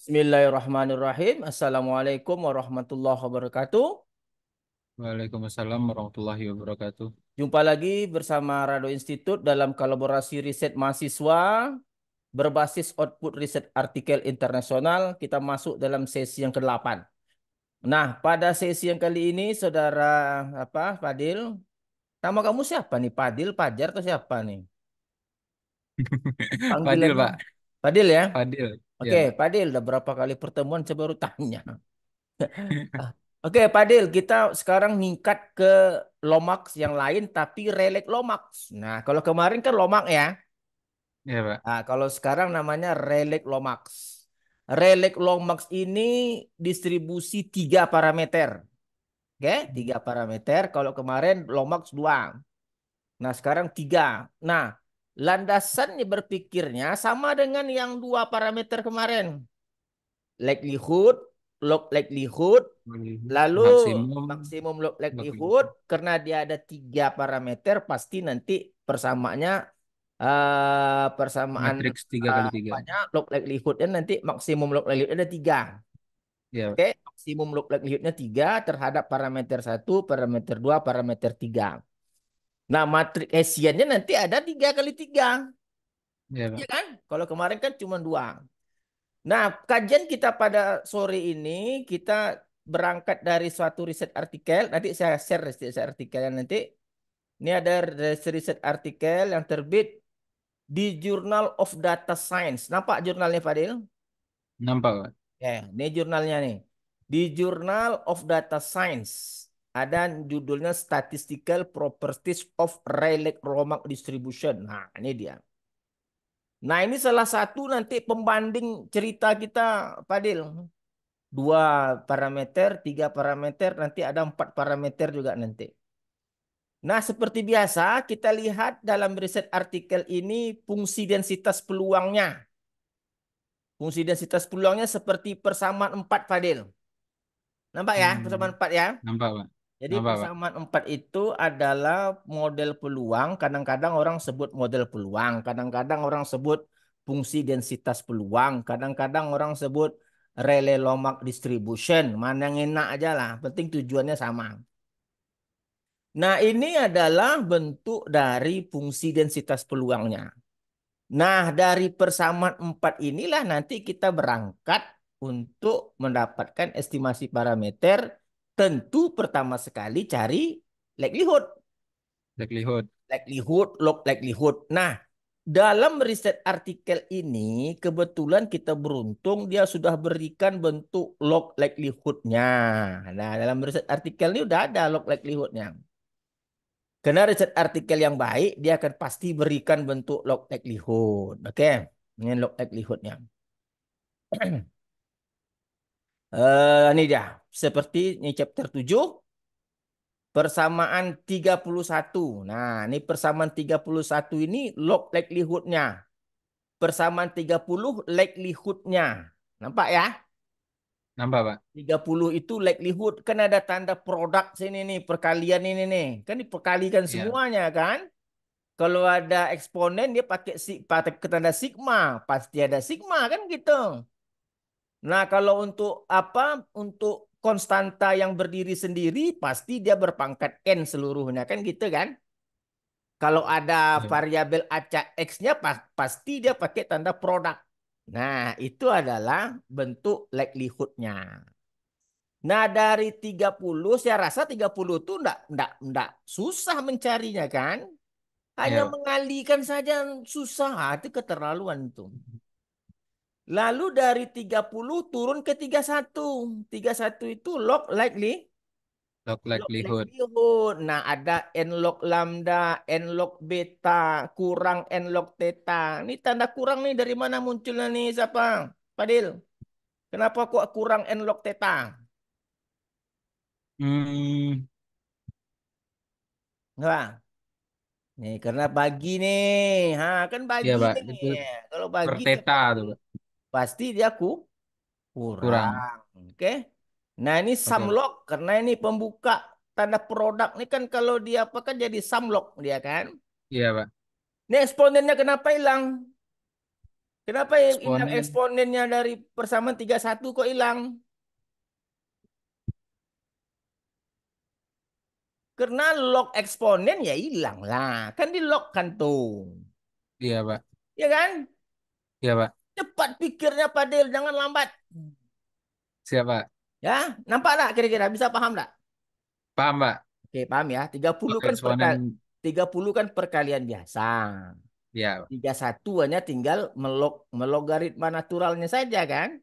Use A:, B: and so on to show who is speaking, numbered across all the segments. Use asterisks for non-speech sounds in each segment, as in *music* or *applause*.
A: Bismillahirrahmanirrahim. Assalamualaikum warahmatullahi wabarakatuh. Waalaikumsalam warahmatullahi wabarakatuh. Jumpa lagi bersama Rado Institute dalam kolaborasi riset mahasiswa berbasis output riset artikel internasional. Kita masuk dalam sesi yang ke-8. Nah, pada sesi yang kali ini saudara apa Fadil, nama kamu siapa nih? Fadil, Pajar atau siapa nih? *laughs* Fadil, Pak. Fadil ya? Fadil. Oke, okay, ya. Padil, udah berapa kali pertemuan saya baru tanya. *laughs* Ah, oke, okay, Padil, kita sekarang ningkat ke Lomax yang lain tapi relek Lomax. Nah, kalau kemarin kan lomax ya. Iya, Pak. Nah, kalau sekarang namanya relek Lomax. Relek Lomax ini distribusi tiga parameter. Oke, okay? tiga parameter. Kalau kemarin Lomax dua. Nah, sekarang tiga. Nah, landasan landasannya berpikirnya sama dengan yang dua parameter kemarin. Likelihood, log likelihood, lalu maksimum, maksimum log likelihood. Karena dia ada tiga parameter, pasti nanti persamaannya uh, persamaan matriks tiga kali tiga. Uh, log likelihoodnya nanti maksimum log likelihood ada tiga. Yeah. Oke, okay? maksimum log likelihoodnya tiga terhadap parameter satu, parameter dua, parameter tiga. Nah, matrik eh, nanti ada tiga kali tiga. Iya, iya kan? Kalau kemarin kan cuma dua. Nah, kajian kita pada sore ini kita berangkat dari suatu riset artikel. Nanti saya share riset artikelnya nanti. Ini ada riset artikel yang terbit di Journal of Data Science. Nampak jurnalnya Fadil? Nampak. Ya, ini jurnalnya nih. Di Journal of Data Science ada judulnya Statistical Properties of rayleigh Romach Distribution. Nah, ini dia. Nah, ini salah satu nanti pembanding cerita kita, Padil. Dua parameter, tiga parameter, nanti ada empat parameter juga nanti. Nah, seperti biasa, kita lihat dalam riset artikel ini fungsi densitas peluangnya. Fungsi densitas peluangnya seperti persamaan empat, Fadil. Nampak ya hmm. persamaan empat ya? Nampak, Pak.
B: Jadi persamaan
A: empat itu adalah model peluang. Kadang-kadang orang sebut model peluang. Kadang-kadang orang sebut fungsi densitas peluang. Kadang-kadang orang sebut rele lomak distribution. Mana yang enak aja lah. Penting tujuannya sama. Nah ini adalah bentuk dari fungsi densitas peluangnya. Nah dari persamaan empat inilah nanti kita berangkat untuk mendapatkan estimasi parameter tentu pertama sekali cari likelihood. Likelihood. Likelihood, log likelihood. Nah, dalam riset artikel ini kebetulan kita beruntung dia sudah berikan bentuk log likelihoodnya. Nah, dalam riset artikel ini udah ada log likelihoodnya. Karena riset artikel yang baik dia akan pasti berikan bentuk log likelihood. Oke, okay? ini log likelihoodnya. uh, *clears throat* ini dia seperti ini chapter 7 persamaan 31. Nah, ini persamaan 31 ini log likelihood-nya. Persamaan 30 likelihood-nya. Nampak ya? Nampak, Pak. 30 itu likelihood kan ada tanda produk sini nih, perkalian ini nih. Kan diperkalikan yeah. semuanya kan? Kalau ada eksponen dia pakai si, pakai tanda sigma, pasti ada sigma kan gitu. Nah, kalau untuk apa? Untuk konstanta yang berdiri sendiri pasti dia berpangkat n seluruhnya kan gitu kan? Kalau ada iya. variabel acak x-nya pasti dia pakai tanda produk. Nah, itu adalah bentuk likelihoodnya. Nah, dari 30 saya rasa 30 itu enggak enggak enggak susah mencarinya kan? Hanya ya. mengalihkan saja susah, ah, itu keterlaluan itu. Lalu dari 30 turun ke 31. 31 itu log likely. Log likelihood. log likelihood. Nah ada n log lambda, n log beta, kurang n log theta. Ini tanda kurang nih dari mana munculnya nih siapa? Padil. Kenapa kok kurang n log theta? Hmm. Nah. Nih karena bagi nih. Ha, kan iya, bagi ya, nih. Kalau bagi per theta tuh, pasti dia ku kurang. kurang. Oke. Okay? Nah, ini samlock okay. karena ini pembuka tanda produk ini kan kalau dia apa kan jadi samlock dia kan? Iya, Pak. Ini eksponennya kenapa hilang? Kenapa Exponen. ini eksponennya dari persamaan tiga satu kok hilang? Karena log eksponen ya hilang lah. Kan di log kan tuh. Iya, Pak. Iya kan? Iya, Pak. Cepat pikirnya Fadil, jangan lambat. Siapa? Ya, nampak tak kira-kira? Bisa paham tak? Paham, Pak. Oke, paham ya. 30 kan puluh kan iya. tiga 30 kan perkalian biasa. Ya. 31 hanya tinggal melog melogaritma naturalnya saja kan?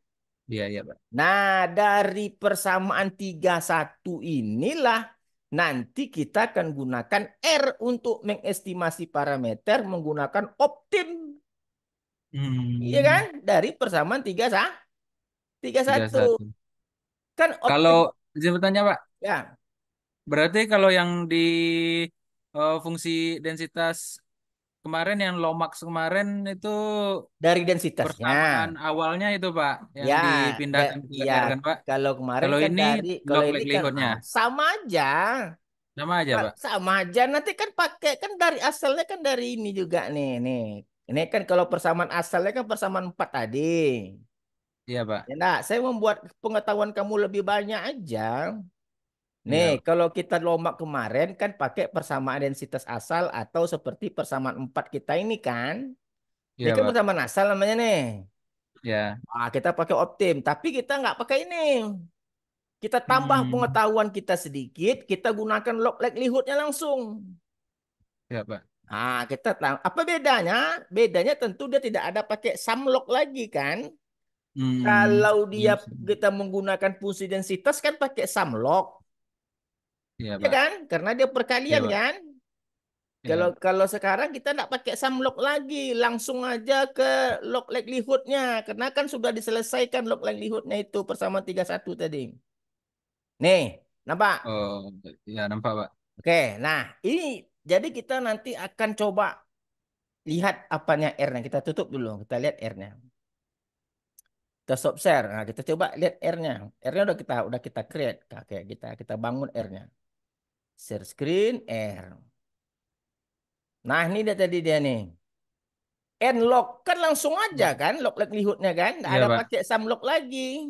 A: Iya, iya, Pak. Nah, dari persamaan 31 inilah nanti kita akan gunakan R untuk mengestimasi parameter menggunakan optim. Hmm. Iya kan? Dari persamaan tiga sah tiga satu. Kan kalau izin bertanya Pak. Ya. Berarti kalau yang di uh, fungsi densitas kemarin yang Lomax kemarin itu dari densitasnya. Persamaan awalnya itu Pak yang ya, dipindahkan ke ya, kan, Pak. Kalau kemarin kalau kan ini kalau ini kan sama aja. Sama aja, Pak. Sama aja. Nanti kan pakai kan dari asalnya kan dari ini juga nih, nih. Ini kan kalau persamaan asalnya kan persamaan empat tadi. Iya, Pak. Nah, saya membuat pengetahuan kamu lebih banyak aja. Iya. Nih, iya. kalau kita lomba kemarin kan pakai persamaan densitas asal atau seperti persamaan empat kita ini kan.
B: Iya, ini kan Pak. persamaan
A: asal namanya nih. Ya. Nah, kita pakai optim, tapi kita nggak pakai ini. Kita tambah hmm. pengetahuan kita sedikit, kita gunakan log likelihoodnya langsung. Ya, Pak. Ah, kita tahu apa bedanya? Bedanya tentu dia tidak ada pakai samlok lagi kan? Hmm, Kalau iya dia yes. kita menggunakan fungsi densitas kan pakai samlok Iya, ya, kan? Karena dia perkalian ya, kan? Ya. Kalau kalau sekarang kita tidak pakai samlok lagi, langsung aja ke log likelihoodnya, karena kan sudah diselesaikan log likelihoodnya itu persamaan 31 tadi. Nih, nampak? Oh, ya nampak pak. Oke, nah ini jadi kita nanti akan coba lihat apanya R-nya. Kita tutup dulu. Kita lihat R-nya. Kita stop share. Nah, kita coba lihat R-nya. R-nya udah kita udah kita create. Kayak kita kita bangun R-nya. Share screen R. Nah, ini dia tadi dia nih. N lock kan langsung aja iya. kan lock lock likelihoodnya kan. Iya, ada pakai sum lock lagi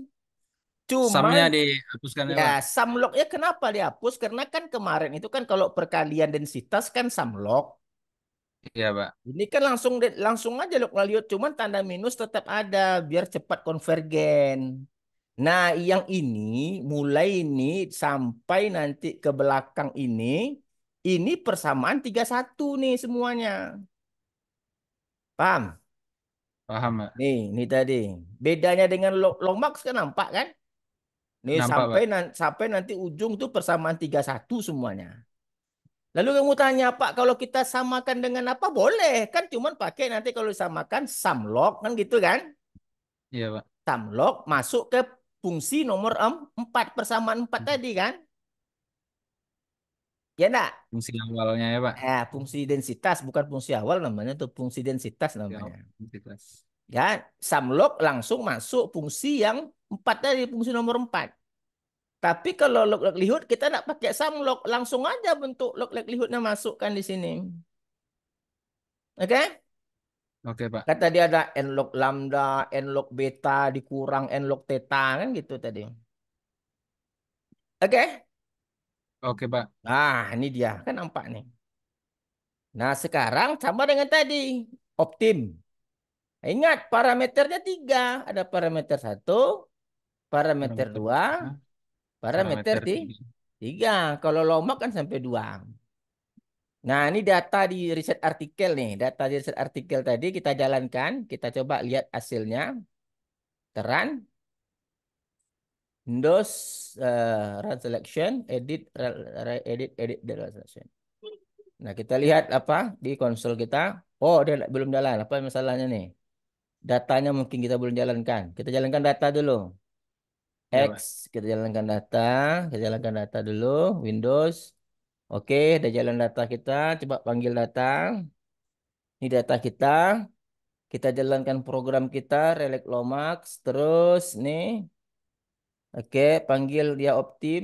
A: cuma Samnya dihapuskan ya. ya kenapa dihapus? Karena kan kemarin itu kan kalau perkalian densitas kan samlock. Iya, Pak. Ini kan langsung langsung aja lokal lihat cuman tanda minus tetap ada biar cepat konvergen. Nah, yang ini mulai ini sampai nanti ke belakang ini ini persamaan tiga satu nih semuanya. Paham? Paham, Pak. Nih, ini tadi. Bedanya dengan long log max kan nampak kan? Nih Nampak, sampai Pak. nan sampai nanti ujung tuh persamaan 31 semuanya. Lalu kamu tanya, Pak, kalau kita samakan dengan apa? Boleh. Kan cuman pakai nanti kalau disamakan samlok kan gitu kan? Iya, Pak. Samlok masuk ke fungsi nomor 4 persamaan 4 hmm. tadi kan? Ya enggak? Fungsi awalnya ya, Pak. Eh, fungsi densitas bukan fungsi awal namanya tuh fungsi densitas namanya. Ya, densitas. Ya, samlok langsung masuk fungsi yang Empat tadi fungsi nomor empat. Tapi kalau log likelihood kita nak pakai sum log langsung aja bentuk log likelihoodnya masukkan di sini. Oke? Okay? Oke, okay, Pak. Kata dia ada n log lambda, n log beta dikurang n log theta kan gitu tadi. Oke? Okay? Oke, Pak. Nah, ini dia kan nampak nih. Nah, sekarang sama dengan tadi, optim. Ingat parameternya tiga, ada parameter satu, parameter 2, parameter 3. Kalau lombok kan sampai 2. Nah, ini data di riset artikel nih. Data di riset artikel tadi kita jalankan. Kita coba lihat hasilnya. Teran. Dos uh, eh, run selection, edit, edit, edit, edit, run selection. Nah, kita lihat apa di konsol kita. Oh, dia belum jalan. Apa masalahnya nih? Datanya mungkin kita belum jalankan. Kita jalankan data dulu. Iya, X kita jalankan data, kita jalankan data dulu Windows. Oke, udah jalan data kita, coba panggil data. Ini data kita. Kita jalankan program kita Relic Lomax terus nih. Oke, panggil dia Optim.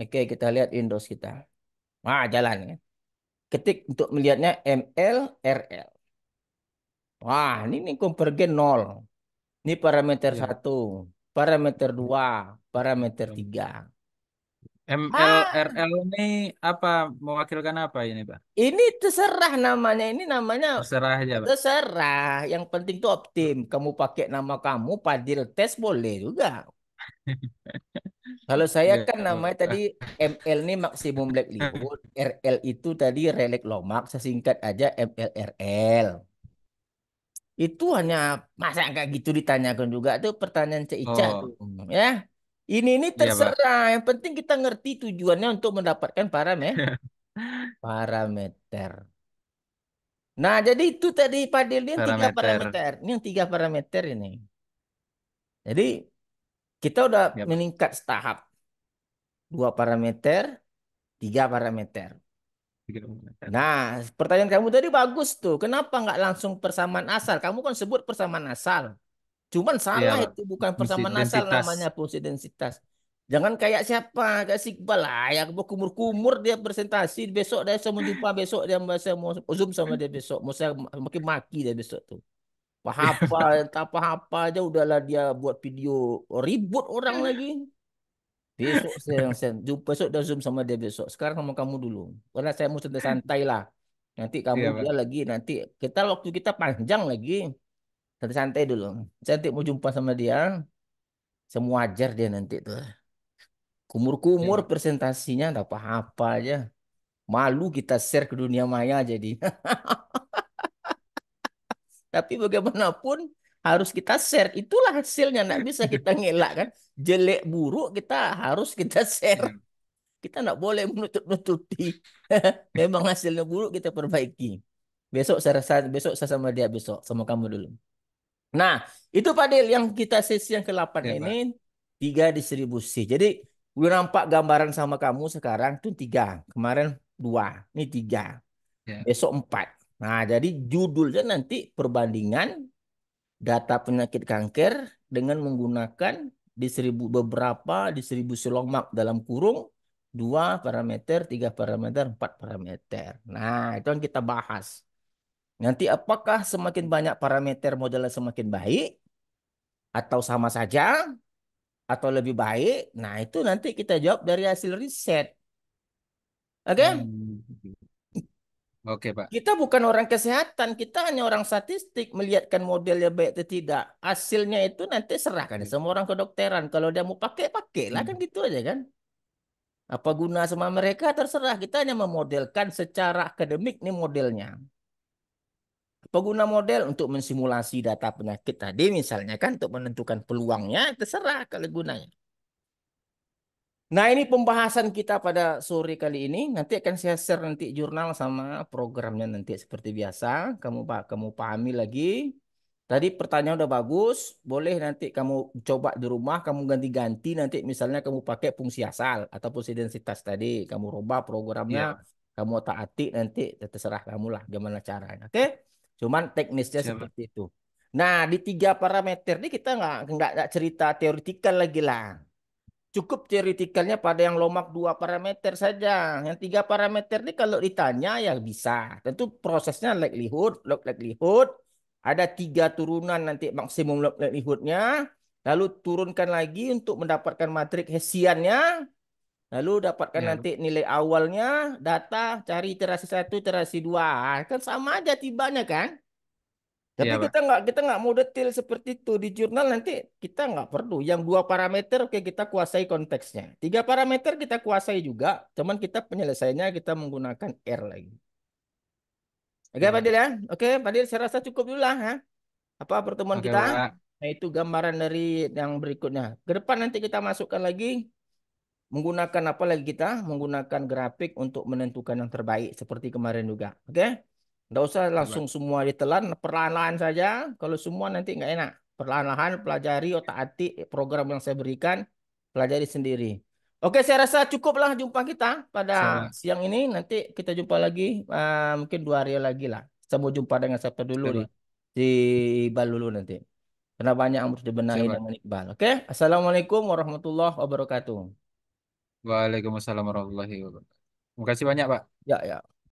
A: Oke, kita lihat Windows kita. Wah, jalan ya. Ketik untuk melihatnya ML RL. Wah, ini, ini konvergen 0. Ini parameter yeah. satu, parameter dua, parameter tiga. MLRL ah. ini apa mewakilkan apa ini pak? Ini terserah namanya, ini namanya terserah aja pak. Terserah, yang penting tuh optim. Kamu pakai nama kamu, padil tes boleh juga.
B: Kalau *laughs* saya yeah. kan ya. namanya tadi
A: ML ini maksimum black liquid, RL itu tadi relek lomak, sesingkat aja MLRL itu hanya masa nggak gitu ditanyakan juga tuh pertanyaan Cik Ica oh. tuh ya ini ini iya, terserah ya, yang penting kita ngerti tujuannya untuk mendapatkan parameter *laughs* parameter nah jadi itu tadi Padil ini tiga parameter ini yang tiga parameter ini jadi kita udah yep. meningkat setahap dua parameter tiga parameter Nah, pertanyaan kamu tadi bagus tuh. Kenapa nggak langsung persamaan asal? Kamu kan sebut persamaan asal. Cuman iya, salah ya, itu bukan persamaan asal namanya fungsi densitas. Jangan kayak siapa, kayak si lah, ya kumur-kumur dia presentasi besok dia saya jumpa besok dia masih mau zoom sama dia besok, mau saya makin maki dia besok tuh. Apa apa, *laughs* entah apa apa aja udahlah dia buat video ribut orang eh, lagi. Besok saya yang send. Jumpa besok dah Zoom sama dia besok. Sekarang sama kamu dulu. Karena saya mau santai-santai lah. Nanti *laughs* iya, kamu yeah, dia lagi. Nanti kita waktu kita panjang lagi. Santai-santai dulu. Nanti mau jumpa sama dia. Semua ajar dia nanti tuh. Kumur-kumur yeah. presentasinya. nggak apa-apa aja. Malu kita share ke dunia maya jadi. *laughs* Tapi bagaimanapun harus kita share. Itulah hasilnya, nggak *laughs* bisa kita ngelak kan. Jelek buruk kita harus kita share. Hmm. Kita nggak boleh menutup-nutupi. *laughs* Memang hasilnya buruk kita perbaiki. Besok saya rasa besok saya sama dia besok sama kamu dulu. Nah, itu Padil yang kita sesi yang ke-8 ya, ini tiga distribusi. Jadi udah nampak gambaran sama kamu sekarang tuh tiga. Kemarin dua, ini tiga. Ya. Besok empat. Nah, jadi judulnya nanti perbandingan data penyakit kanker dengan menggunakan di beberapa distribusi longmark dalam kurung dua parameter, tiga parameter, empat parameter. Nah, itu yang kita bahas. Nanti apakah semakin banyak parameter modelnya semakin baik atau sama saja atau lebih baik? Nah, itu nanti kita jawab dari hasil riset. Oke? Okay? Hmm. Oke, Pak. Kita bukan orang kesehatan, kita hanya orang statistik melihatkan modelnya baik atau tidak. Hasilnya itu nanti serahkan semua orang kedokteran. Kalau dia mau pakai, pakailah kan hmm. kan gitu aja kan. Apa guna sama mereka terserah. Kita hanya memodelkan secara akademik nih modelnya. Pengguna model untuk mensimulasi data penyakit tadi misalnya kan untuk menentukan peluangnya terserah kalau gunanya. Nah ini pembahasan kita pada sore kali ini. Nanti akan saya share nanti jurnal sama programnya nanti seperti biasa. Kamu pak kamu pahami lagi. Tadi pertanyaan udah bagus. Boleh nanti kamu coba di rumah. Kamu ganti-ganti nanti misalnya kamu pakai fungsi asal atau fungsi densitas tadi. Kamu rubah programnya. Iya. Ya. Kamu taati nanti terserah kamu lah gimana caranya. Oke? Okay? Cuman teknisnya Siapa? seperti itu. Nah di tiga parameter ini kita nggak nggak cerita teoritikal lagi lah cukup teoritikalnya pada yang lomak dua parameter saja. Yang tiga parameter ini kalau ditanya ya bisa. Tentu prosesnya likelihood, log likelihood. Ada tiga turunan nanti maksimum log likelihoodnya. Lalu turunkan lagi untuk mendapatkan matrik hesiannya. Lalu dapatkan ya. nanti nilai awalnya, data, cari terasi satu, terasi dua. Kan sama aja tibanya kan? Tapi ya, kita nggak kita nggak mau detail seperti itu di jurnal nanti kita nggak perlu. Yang dua parameter oke kita kuasai konteksnya. Tiga parameter kita kuasai juga, cuman kita penyelesaiannya kita menggunakan R lagi. Oke okay, ya. Padil ya, oke okay, Padil saya rasa cukup dulu lah ya. Apa pertemuan okay, kita? Nah itu gambaran dari yang berikutnya. Ke depan nanti kita masukkan lagi menggunakan apa lagi kita? Menggunakan grafik untuk menentukan yang terbaik seperti kemarin juga. Oke? Okay? Tidak usah langsung semua ditelan, perlahan-lahan saja. Kalau semua nanti nggak enak. Perlahan-lahan pelajari otak-atik program yang saya berikan, pelajari sendiri. Oke, saya rasa cukuplah jumpa kita pada Sama. siang ini. Nanti kita jumpa lagi, uh, mungkin dua hari lagi lah. Saya jumpa dengan siapa dulu nih di Iqbal dulu nanti. Karena banyak yang harus dibenahi Sama. dengan Iqbal. Oke, assalamualaikum warahmatullahi wabarakatuh. Waalaikumsalam warahmatullahi wabarakatuh. Terima kasih banyak, Pak. Ya, ya.